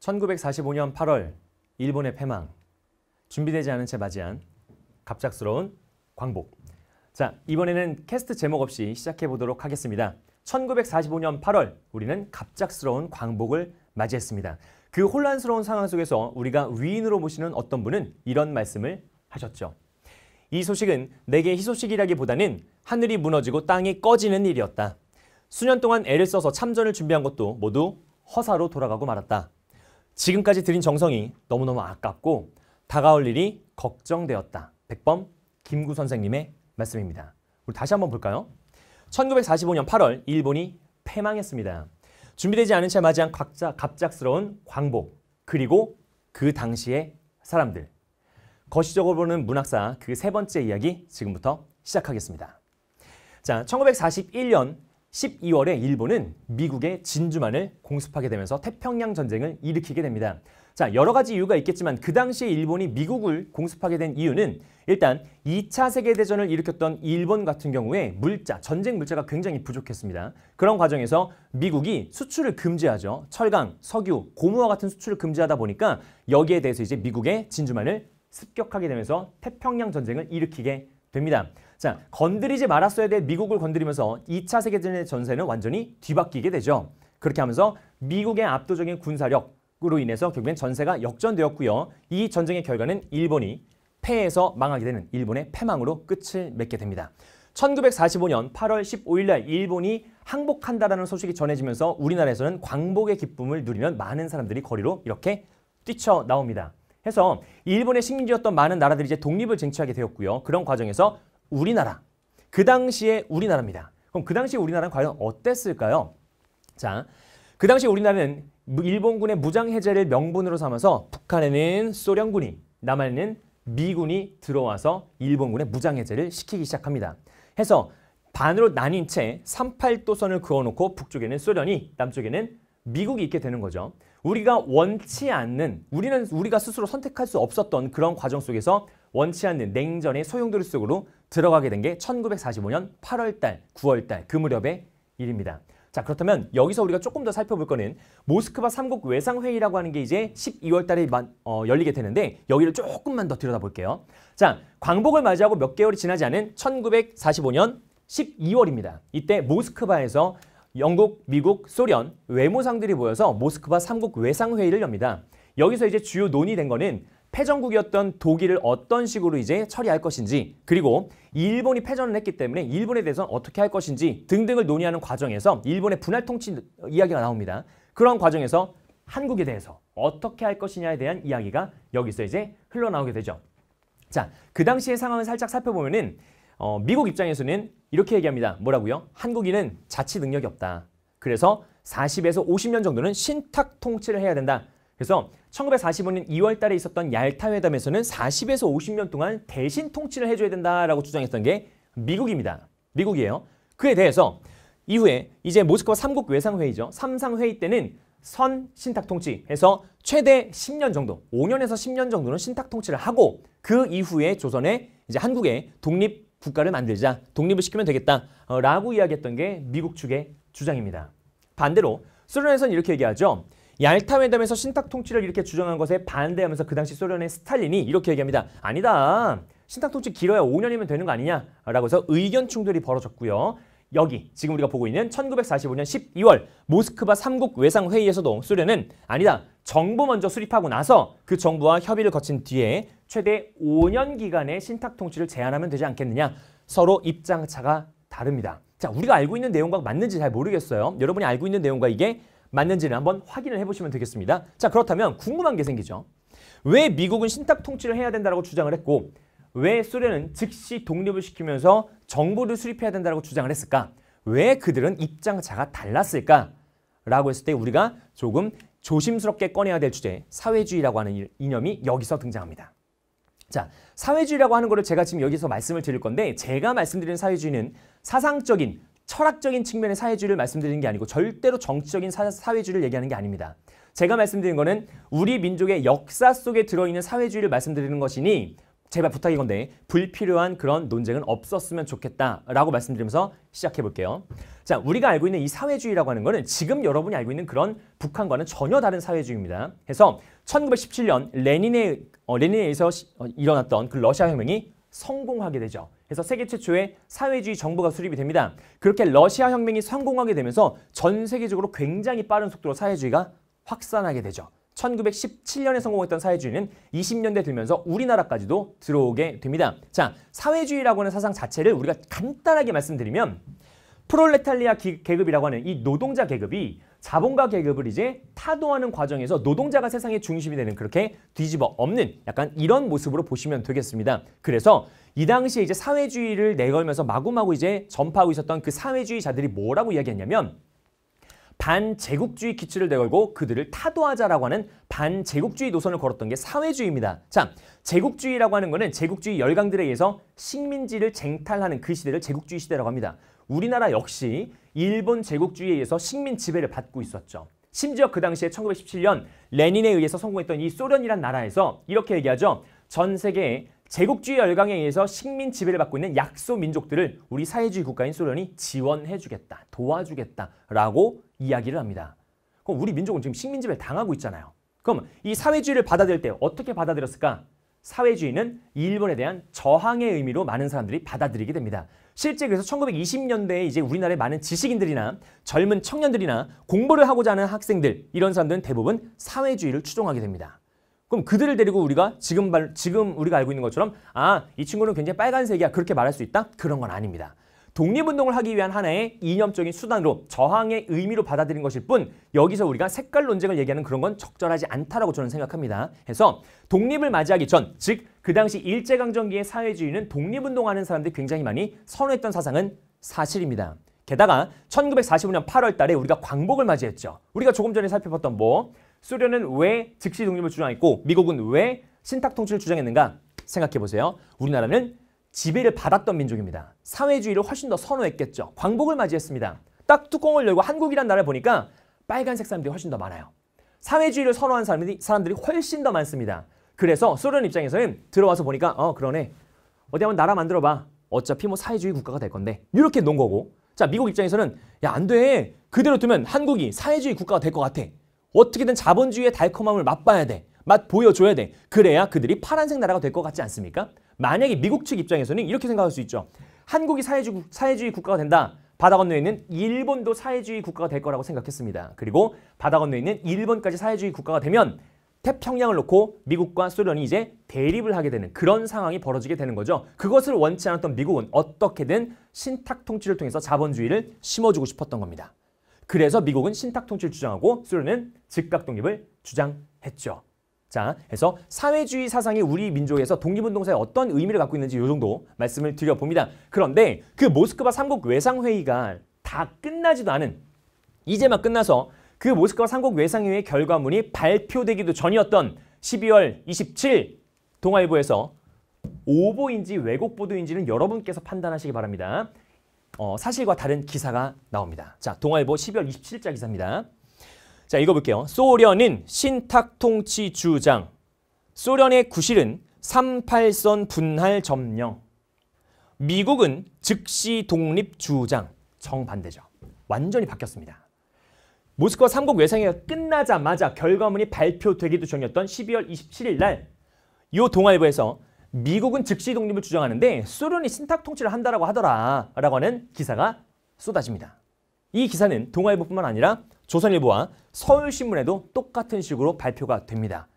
1945년 8월 일본의 패망, 준비되지 않은 채 맞이한 갑작스러운 광복. 자, 이번에는 캐스트 제목 없이 시작해 보도록 하겠습니다. 1945년 8월 우리는 갑작스러운 광복을 맞이했습니다. 그 혼란스러운 상황 속에서 우리가 위인으로 모시는 어떤 분은 이런 말씀을 하셨죠. 이 소식은 내게 희소식이라기보다는 하늘이 무너지고 땅이 꺼지는 일이었다. 수년 동안 애를 써서 참전을 준비한 것도 모두 허사로 돌아가고 말았다. 지금까지 드린 정성이 너무너무 아깝고 다가올 일이 걱정되었다. 백범 김구 선생님의 말씀입니다. 우리 다시 한번 볼까요? 1945년 8월 일본이 패망했습니다. 준비되지 않은 채 맞이한 각자, 갑작스러운 광복 그리고 그 당시의 사람들 거시적으로 보는 문학사 그 세 번째 이야기 지금부터 시작하겠습니다. 자, 1941년 12월에 일본은 미국의 진주만을 공습하게 되면서 태평양 전쟁을 일으키게 됩니다. 자, 여러 가지 이유가 있겠지만 그 당시에 일본이 미국을 공습하게 된 이유는 일단 2차 세계대전을 일으켰던 일본 같은 경우에 물자, 전쟁 물자가 굉장히 부족했습니다. 그런 과정에서 미국이 수출을 금지하죠. 철강, 석유, 고무와 같은 수출을 금지하다 보니까 여기에 대해서 이제 미국의 진주만을 습격하게 되면서 태평양 전쟁을 일으키게 됩니다. 자, 건드리지 말았어야 될 미국을 건드리면서 2차 세계전의 전세는 완전히 뒤바뀌게 되죠. 그렇게 하면서 미국의 압도적인 군사력으로 인해서 결국엔 전세가 역전되었고요. 이 전쟁의 결과는 일본이 패해서 망하게 되는 일본의 패망으로 끝을 맺게 됩니다. 1945년 8월 15일 날 일본이 항복한다라는 소식이 전해지면서 우리나라에서는 광복의 기쁨을 누리면 많은 사람들이 거리로 이렇게 뛰쳐 나옵니다. 해서 일본의 식민지였던 많은 나라들이 이제 독립을 쟁취하게 되었고요. 그런 과정에서 우리나라. 그 당시에 우리나라입니다. 그럼 그 당시 에 우리나라는 과연 어땠을까요? 자, 그 당시 에 우리나라는 일본군의 무장해제를 명분으로 삼아서 북한에는 소련군이, 남한에는 미군이 들어와서 일본군의 무장해제를 시키기 시작합니다. 해서 반으로 나뉜 채 38도선을 그어놓고 북쪽에는 소련이, 남쪽에는 미국이 있게 되는 거죠. 우리가 원치 않는, 우리는 우리가 스스로 선택할 수 없었던 그런 과정 속에서 원치 않는 냉전의 소용돌이 속으로 들어가게 된 게 1945년 8월달, 9월달 그 무렵의 일입니다. 자 그렇다면 여기서 우리가 조금 더 살펴볼 거는 모스크바 삼국 외상회의라고 하는 게 이제 12월 달에 만, 어, 열리게 되는데 여기를 조금만 더 들여다볼게요. 자 광복을 맞이하고 몇 개월이 지나지 않은 1945년 12월입니다. 이때 모스크바에서 영국, 미국, 소련 외무상들이 모여서 모스크바 삼국 외상회의를 엽니다. 여기서 이제 주요 논의된 거는 패전국이었던 독일을 어떤 식으로 이제 처리할 것인지 그리고 일본이 패전을 했기 때문에 일본에 대해서는 어떻게 할 것인지 등등을 논의하는 과정에서 일본의 분할 통치 이야기가 나옵니다. 그런 과정에서 한국에 대해서 어떻게 할 것이냐에 대한 이야기가 여기서 이제 흘러나오게 되죠. 자, 그 당시의 상황을 살짝 살펴보면은 어, 미국 입장에서는 이렇게 얘기합니다. 뭐라고요? 한국인은 자치 능력이 없다. 그래서 40에서 50년 정도는 신탁 통치를 해야 된다. 그래서 1945년 2월 달에 있었던 얄타 회담에서는 40에서 50년 동안 대신 통치를 해줘야 된다라고 주장했던 게 미국입니다. 미국이에요. 그에 대해서 이후에 이제 모스크바 3국 외상회의죠. 3상회의 때는 선 신탁 통치 해서 최대 10년 정도, 5년에서 10년 정도는 신탁 통치를 하고 그 이후에 조선에 이제 한국의 독립 국가를 만들자, 독립을 시키면 되겠다라고 이야기했던 게 미국 측의 주장입니다. 반대로 소련에서는 이렇게 얘기하죠. 얄타회담에서 신탁 통치를 이렇게 주장한 것에 반대하면서 그 당시 소련의 스탈린이 이렇게 얘기합니다. 아니다. 신탁 통치 길어야 5년이면 되는 거 아니냐라고 해서 의견 충돌이 벌어졌고요. 여기 지금 우리가 보고 있는 1945년 12월 모스크바 3국 외상 회의에서도 소련은 아니다. 정부 먼저 수립하고 나서 그 정부와 협의를 거친 뒤에 최대 5년 기간의 신탁 통치를 제한하면 되지 않겠느냐. 서로 입장 차가 다릅니다. 자, 우리가 알고 있는 내용과 맞는지 잘 모르겠어요. 여러분이 알고 있는 내용과 이게 맞는지를 한번 확인을 해보시면 되겠습니다. 자 그렇다면 궁금한 게 생기죠. 왜 미국은 신탁 통치를 해야 된다고 주장을 했고 왜 소련은 즉시 독립을 시키면서 정부를 수립해야 된다고 주장을 했을까? 왜 그들은 입장자가 달랐을까? 라고 했을 때 우리가 조금 조심스럽게 꺼내야 될 주제, 사회주의라고 하는 이념이 여기서 등장합니다. 자, 사회주의라고 하는 거를 제가 지금 여기서 말씀을 드릴 건데 제가 말씀드리는 사회주의는 사상적인 철학적인 측면의 사회주의를 말씀드리는 게 아니고 절대로 정치적인 사, 회주의를 얘기하는 게 아닙니다. 제가 말씀드린 거는 우리 민족의 역사 속에 들어있는 사회주의를 말씀드리는 것이니 제발 부탁이건데 불필요한 그런 논쟁은 없었으면 좋겠다라고 말씀드리면서 시작해 볼게요. 자, 우리가 알고 있는 이 사회주의라고 하는 거는 지금 여러분이 알고 있는 그런 북한과는 전혀 다른 사회주의입니다. 그래서 1917년 레닌에 어, 레닌에 의해서 시, 어, 일어났던 그 러시아 혁명이 성공하게 되죠. 그래서 세계 최초의 사회주의 정부가 수립이 됩니다. 그렇게 러시아 혁명이 성공하게 되면서 전 세계적으로 굉장히 빠른 속도로 사회주의가 확산하게 되죠. 1917년에 성공했던 사회주의는 20년대 들면서 우리나라까지도 들어오게 됩니다. 자, 사회주의라고 하는 사상 자체를 우리가 간단하게 말씀드리면 프롤레탈리아 계급이라고 하는 이 노동자 계급이 자본가 계급을 이제 타도하는 과정에서 노동자가 세상의 중심이 되는 그렇게 뒤집어 없는 약간 이런 모습으로 보시면 되겠습니다. 그래서 이 당시에 이제 사회주의를 내걸면서 마구마구 이제 전파하고 있었던 그 사회주의자들이 뭐라고 이야기했냐면 반제국주의 기치를 내걸고 그들을 타도하자라고 하는 반제국주의 노선을 걸었던 게 사회주의입니다. 자, 제국주의라고 하는 것은 제국주의 열강들에 의해서 식민지를 쟁탈하는 그 시대를 제국주의 시대라고 합니다. 우리나라 역시 일본 제국주의에 의해서 식민 지배를 받고 있었죠. 심지어 그 당시에 1917년 레닌에 의해서 성공했던 이 소련이란 나라에서 이렇게 얘기하죠. 전 세계에 제국주의 열강에 의해서 식민 지배를 받고 있는 약소 민족들을 우리 사회주의 국가인 소련이 지원해주겠다, 도와주겠다라고 이야기를 합니다. 그럼 우리 민족은 지금 식민지배 당하고 있잖아요. 그럼 이 사회주의를 받아들일 때 어떻게 받아들였을까? 사회주의는 일본에 대한 저항의 의미로 많은 사람들이 받아들이게 됩니다. 실제 그래서 1920년대에 이제 우리나라의 많은 지식인들이나 젊은 청년들이나 공부를 하고자 하는 학생들 이런 사람들은 대부분 사회주의를 추종하게 됩니다. 그럼 그들을 데리고 우리가 지금, 지금 우리가 알고 있는 것처럼 아, 이 친구는 굉장히 빨간색이야 그렇게 말할 수 있다? 그런 건 아닙니다. 독립운동을 하기 위한 하나의 이념적인 수단으로 저항의 의미로 받아들인 것일 뿐 여기서 우리가 색깔 논쟁을 얘기하는 그런 건 적절하지 않다라고 저는 생각합니다. 해서 독립을 맞이하기 전, 즉 그 당시 일제강점기의 사회주의는 독립운동하는 사람들이 굉장히 많이 선호했던 사상은 사실입니다. 게다가 1945년 8월 달에 우리가 광복을 맞이했죠. 우리가 조금 전에 살펴봤던 뭐수련은왜 즉시 독립을 주장했고 미국은 왜 신탁 통치를 주장했는가 생각해 보세요. 우리나라는 지배를 받았던 민족입니다. 사회주의를 훨씬 더 선호했겠죠. 광복을 맞이했습니다. 딱 뚜껑을 열고 한국이란 나라를 보니까 빨간색 사람들이 훨씬 더 많아요. 사회주의를 선호한 사람들이, 사람들이 훨씬 더 많습니다. 그래서 소련 입장에서는 들어와서 보니까 어 그러네. 어디 한번 나라 만들어봐. 어차피 뭐 사회주의 국가가 될 건데. 이렇게 놓은 거고. 자 미국 입장에서는 야 안 돼. 그대로 두면 한국이 사회주의 국가가 될 것 같아. 어떻게든 자본주의의 달콤함을 맛봐야 돼. 맛 보여줘야 돼. 그래야 그들이 파란색 나라가 될 것 같지 않습니까? 만약에 미국 측 입장에서는 이렇게 생각할 수 있죠. 한국이 사회주의, 사회주의 국가가 된다. 바다 건너에 있는 일본도 사회주의 국가가 될 거라고 생각했습니다. 그리고 바다 건너에 있는 일본까지 사회주의 국가가 되면 태평양을 놓고 미국과 소련이 이제 대립을 하게 되는 그런 상황이 벌어지게 되는 거죠. 그것을 원치 않았던 미국은 어떻게든 신탁 통치를 통해서 자본주의를 심어주고 싶었던 겁니다. 그래서 미국은 신탁 통치를 주장하고 소련은 즉각 독립을 주장했죠. 자, 해서 사회주의 사상이 우리 민족에서 독립운동사에 어떤 의미를 갖고 있는지 요 정도 말씀을 드려봅니다. 그런데 그 모스크바 삼국 외상회의가 다 끝나지도 않은 이제 막 끝나서 그 모스크바 삼국 외상회의 결과문이 발표되기도 전이었던 12월 27일 동아일보에서 오보인지 왜곡 보도인지는 여러분께서 판단하시기 바랍니다. 어, 사실과 다른 기사가 나옵니다. 자, 동아일보 12월 27일자 기사입니다. 자, 읽어볼게요. 소련인 신탁통치 주장. 소련의 구실은 38선 분할 점령. 미국은 즉시 독립 주장. 정반대죠. 완전히 바뀌었습니다. 모스크바 3국 외상회가 끝나자마자 결과문이 발표되기도 전이었던 12월 27일 날이 동아일보에서 미국은 즉시 독립을 주장하는데 소련이 신탁 통치를 한다라고 하더라라고 하는 기사가 쏟아집니다. 이 기사는 동아일보뿐만 아니라 조선일보와 서울신문에도 똑같은 식으로 발표가 됩니다.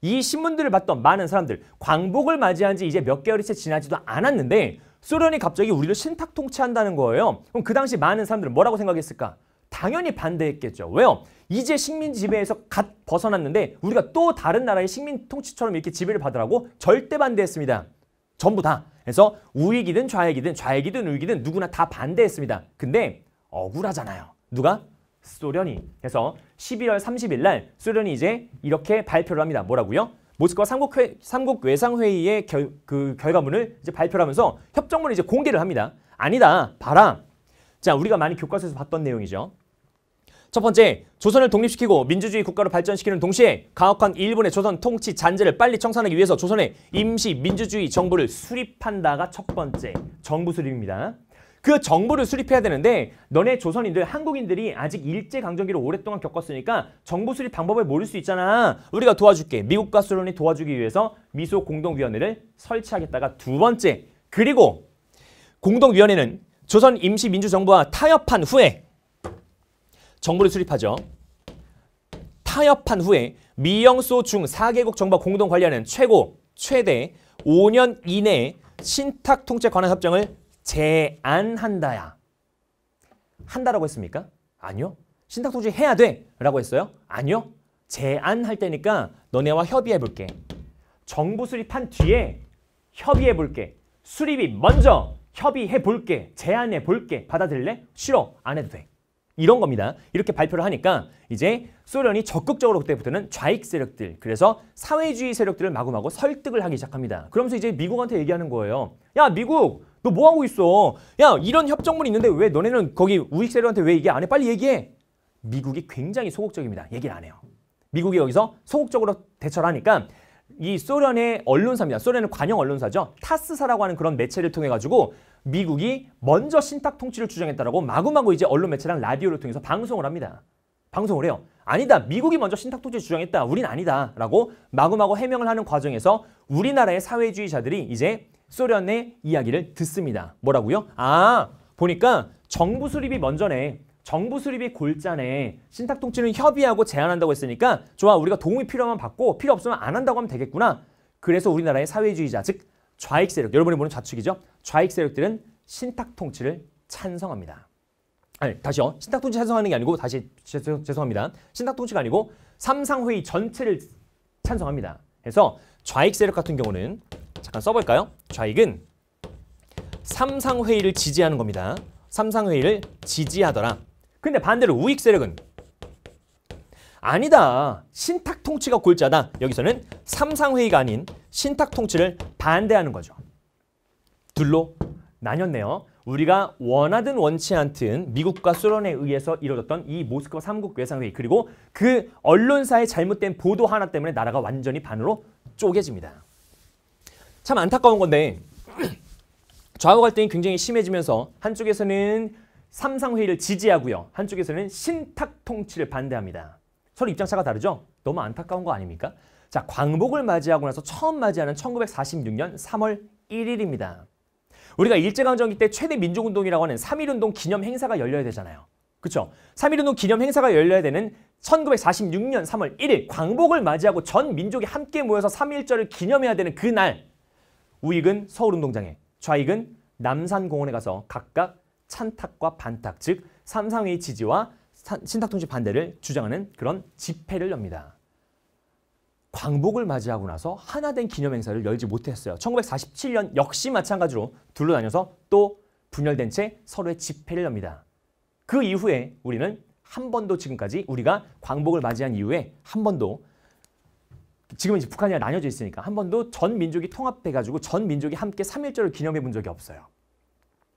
이 신문들을 봤던 많은 사람들, 광복을 맞이한 지 이제 몇 개월이 채 지나지도 않았는데 소련이 갑자기 우리를 신탁 통치한다는 거예요. 그럼 그 당시 많은 사람들은 뭐라고 생각했을까? 당연히 반대했겠죠. 왜요? 이제 식민 지배에서 갓 벗어났는데 우리가 또 다른 나라의 식민 통치처럼 이렇게 지배를 받으라고 절대 반대했습니다. 전부 다. 그래서 우익이든 좌익이든 좌익이든 우익이든 누구나 다 반대했습니다. 근데 억울하잖아요. 누가? 소련이. 그래서 11월 30일 날 소련이 이제 이렇게 발표를 합니다. 뭐라고요? 모스크바 삼국회, 삼국 외상회의의 그 결과문을 이제 발표 하면서 협정문을 이제 공개를 합니다. 아니다. 봐라. 자, 우리가 많이 교과서에서 봤던 내용이죠. 첫 번째, 조선을 독립시키고 민주주의 국가로 발전시키는 동시에 가혹한 일본의 조선 통치 잔재를 빨리 청산하기 위해서 조선에 임시 민주주의 정부를 수립한다가 첫 번째 정부 수립입니다. 그 정보를 수립해야 되는데 너네 조선인들 한국인들이 아직 일제강점기를 오랫동안 겪었으니까 정보 수립 방법을 모를 수 있잖아. 우리가 도와줄게. 미국과 소련이 도와주기 위해서 미소 공동위원회를 설치하겠다가 두 번째. 그리고 공동위원회는 조선 임시민주정부와 타협한 후에 정보를 수립하죠. 타협한 후에 미영소 중 4개국 정보 공동 관리하는 최고, 최대 5년 이내에 신탁 통제 관한 협정을 제안한다야. 한다라고 했습니까? 아니요. 신탁통지 해야 돼 라고 했어요? 아니요. 제안할 때니까 너네와 협의해 볼게. 정부 수립한 뒤에 협의해 볼게. 수립이 먼저 협의해 볼게. 제안해 볼게. 받아들래? 싫어. 안 해도 돼. 이런 겁니다. 이렇게 발표를 하니까 이제 소련이 적극적으로 그때부터는 좌익 세력들, 그래서 사회주의 세력들을 마구마구 설득을 하기 시작합니다. 그러면서 이제 미국한테 얘기하는 거예요. 야, 미국! 너뭐 하고 있어? 야 이런 협정문 이 있는데 왜 너네는 거기 우익 세력한테 왜 얘기 안 해? 빨리 얘기해. 미국이 굉장히 소극적입니다. 얘기를 안 해요. 미국이 여기서 소극적으로 대처를 하니까 이 소련의 언론사입니다. 소련의 관영 언론사죠. 타스사라고 하는 그런 매체를 통해 가지고 미국이 먼저 신탁 통치를 주장했다라고 마구마구 이제 언론 매체랑 라디오를 통해서 방송을 합니다. 방송을 해요. 아니다. 미국이 먼저 신탁 통치 를 주장했다. 우린 아니다라고 마구마구 해명을 하는 과정에서 우리나라의 사회주의자들이 이제 소련의 이야기를 듣습니다. 뭐라고요? 아, 보니까 정부 수립이 먼저네. 정부 수립이 골자네. 신탁 통치는 협의하고 제안한다고 했으니까 좋아, 우리가 도움이 필요하면 받고 필요 없으면 안 한다고 하면 되겠구나. 그래서 우리나라의 사회주의자, 즉 좌익 세력, 여러분이 보는 좌측이죠. 좌익 세력들은 신탁 통치를 찬성합니다. 아니, 다시요. 신탁 통치 찬성하는 게 아니고 다시 죄송, 죄송합니다. 신탁 통치가 아니고 삼상회의 전체를 찬성합니다. 그래서 좌익 세력 같은 경우는 잠깐 써볼까요? 좌익은 삼상회의를 지지하는 겁니다. 삼상회의를 지지하더라. 근데 반대로 우익 세력은 아니다. 신탁 통치가 골자다. 여기서는 삼상회의가 아닌 신탁 통치를 반대하는 거죠. 둘로 나뉘었네요. 우리가 원하든 원치 않든 미국과 소련에 의해서 이루어졌던 이 모스크바 삼국 외상회의 그리고 그 언론사의 잘못된 보도 하나 때문에 나라가 완전히 반으로 쪼개집니다. 참 안타까운 건데 좌우 갈등이 굉장히 심해지면서 한쪽에서는 삼상회의를 지지하고요. 한쪽에서는 신탁통치를 반대합니다. 서로 입장차가 다르죠? 너무 안타까운 거 아닙니까? 자, 광복을 맞이하고 나서 처음 맞이하는 1946년 3월 1일입니다. 우리가 일제강점기 때 최대 민족운동이라고 하는 3.1운동 기념 행사가 열려야 되잖아요. 그렇죠? 3.1운동 기념 행사가 열려야 되는 1946년 3월 1일 광복을 맞이하고 전 민족이 함께 모여서 3.1절을 기념해야 되는 그날 우익은 서울운동장에, 좌익은 남산공원에 가서 각각 찬탁과 반탁, 즉 삼상회의 지지와 신탁통치 반대를 주장하는 그런 집회를 엽니다. 광복을 맞이하고 나서 하나된 기념행사를 열지 못했어요. 1947년 역시 마찬가지로 둘러다녀서 또 분열된 채 서로의 집회를 엽니다. 그 이후에 우리는 한 번도 지금까지 우리가 광복을 맞이한 이후에 한 번도 지금 이제 북한이 랑 나뉘어져 있으니까 한 번도 전 민족이 통합돼가지고 전 민족이 함께 3.1절을 기념해 본 적이 없어요.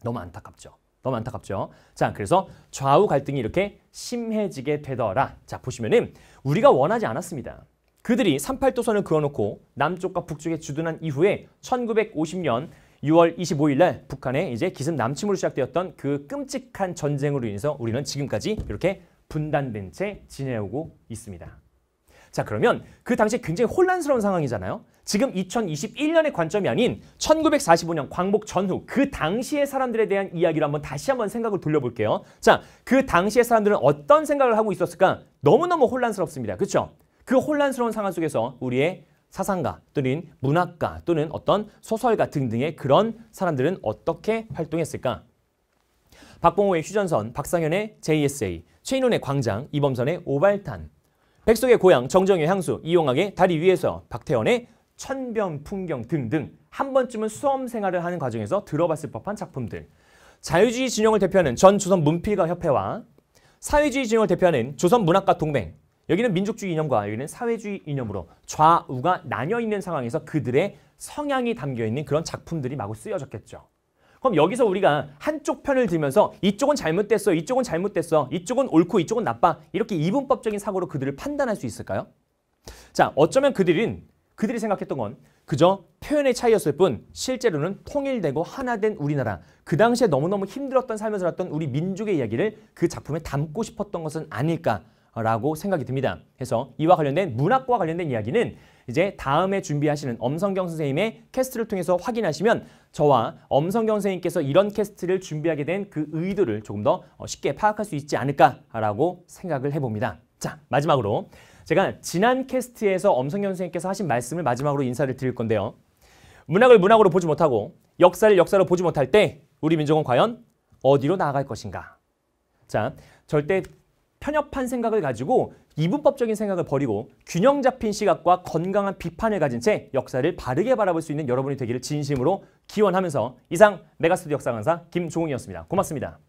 너무 안타깝죠. 너무 안타깝죠. 자, 그래서 좌우 갈등이 이렇게 심해지게 되더라. 자, 보시면은 우리가 원하지 않았습니다. 그들이 38도선을 그어놓고 남쪽과 북쪽에 주둔한 이후에 1950년 6월 25일 날 북한의 이제 기습 남침으로 시작되었던 그 끔찍한 전쟁으로 인해서 우리는 지금까지 이렇게 분단된 채 지내오고 있습니다. 자 그러면 그 당시 에 굉장히 혼란스러운 상황이잖아요. 지금 2021년의 관점이 아닌 1945년 광복 전후 그 당시의 사람들에 대한 이야기를 한번 다시 한번 생각을 돌려볼게요. 자, 그 당시의 사람들은 어떤 생각을 하고 있었을까? 너무너무 혼란스럽습니다. 그렇죠? 그 혼란스러운 상황 속에서 우리의 사상가 또는 문학가 또는 어떤 소설가 등등의 그런 사람들은 어떻게 활동했을까? 박봉호의 휴전선, 박상현의 JSA, 최인훈의 광장, 이범선의 오발탄 백석의 고향, 정정의 향수, 이용학의 다리 위에서, 박태원의 천변 풍경 등등 한 번쯤은 수험 생활을 하는 과정에서 들어봤을 법한 작품들. 자유주의 진영을 대표하는 전 조선 문필과 협회와 사회주의 진영을 대표하는 조선 문학과 동맹. 여기는 민족주의 이념과 여기는 사회주의 이념으로 좌우가 나뉘어 있는 상황에서 그들의 성향이 담겨 있는 그런 작품들이 마구 쓰여졌겠죠. 그럼 여기서 우리가 한쪽 편을 들면서 이쪽은 잘못됐어, 이쪽은 잘못됐어, 이쪽은 옳고 이쪽은 나빠 이렇게 이분법적인 사고로 그들을 판단할 수 있을까요? 자, 어쩌면 그들은 그들이 생각했던 건 그저 표현의 차이였을 뿐 실제로는 통일되고 하나된 우리나라 그 당시에 너무너무 힘들었던 삶을 살았던 우리 민족의 이야기를 그 작품에 담고 싶었던 것은 아닐까 라고 생각이 듭니다. 그래서 이와 관련된 문학과 관련된 이야기는 이제 다음에 준비하시는 엄성경 선생님의 캐스트를 통해서 확인하시면 저와 엄성경 선생님께서 이런 캐스트를 준비하게 된 그 의도를 조금 더 어, 쉽게 파악할 수 있지 않을까라고 생각을 해봅니다. 자, 마지막으로 제가 지난 캐스트에서 엄성경 선생님께서 하신 말씀을 마지막으로 인사를 드릴 건데요. 문학을 문학으로 보지 못하고 역사를 역사로 보지 못할 때 우리 민족은 과연 어디로 나아갈 것인가? 자, 절대 편협한 생각을 가지고 이분법적인 생각을 버리고 균형 잡힌 시각과 건강한 비판을 가진 채 역사를 바르게 바라볼 수 있는 여러분이 되기를 진심으로 기원하면서 이상 메가스터디 역사 강사 김종웅이었습니다. 고맙습니다.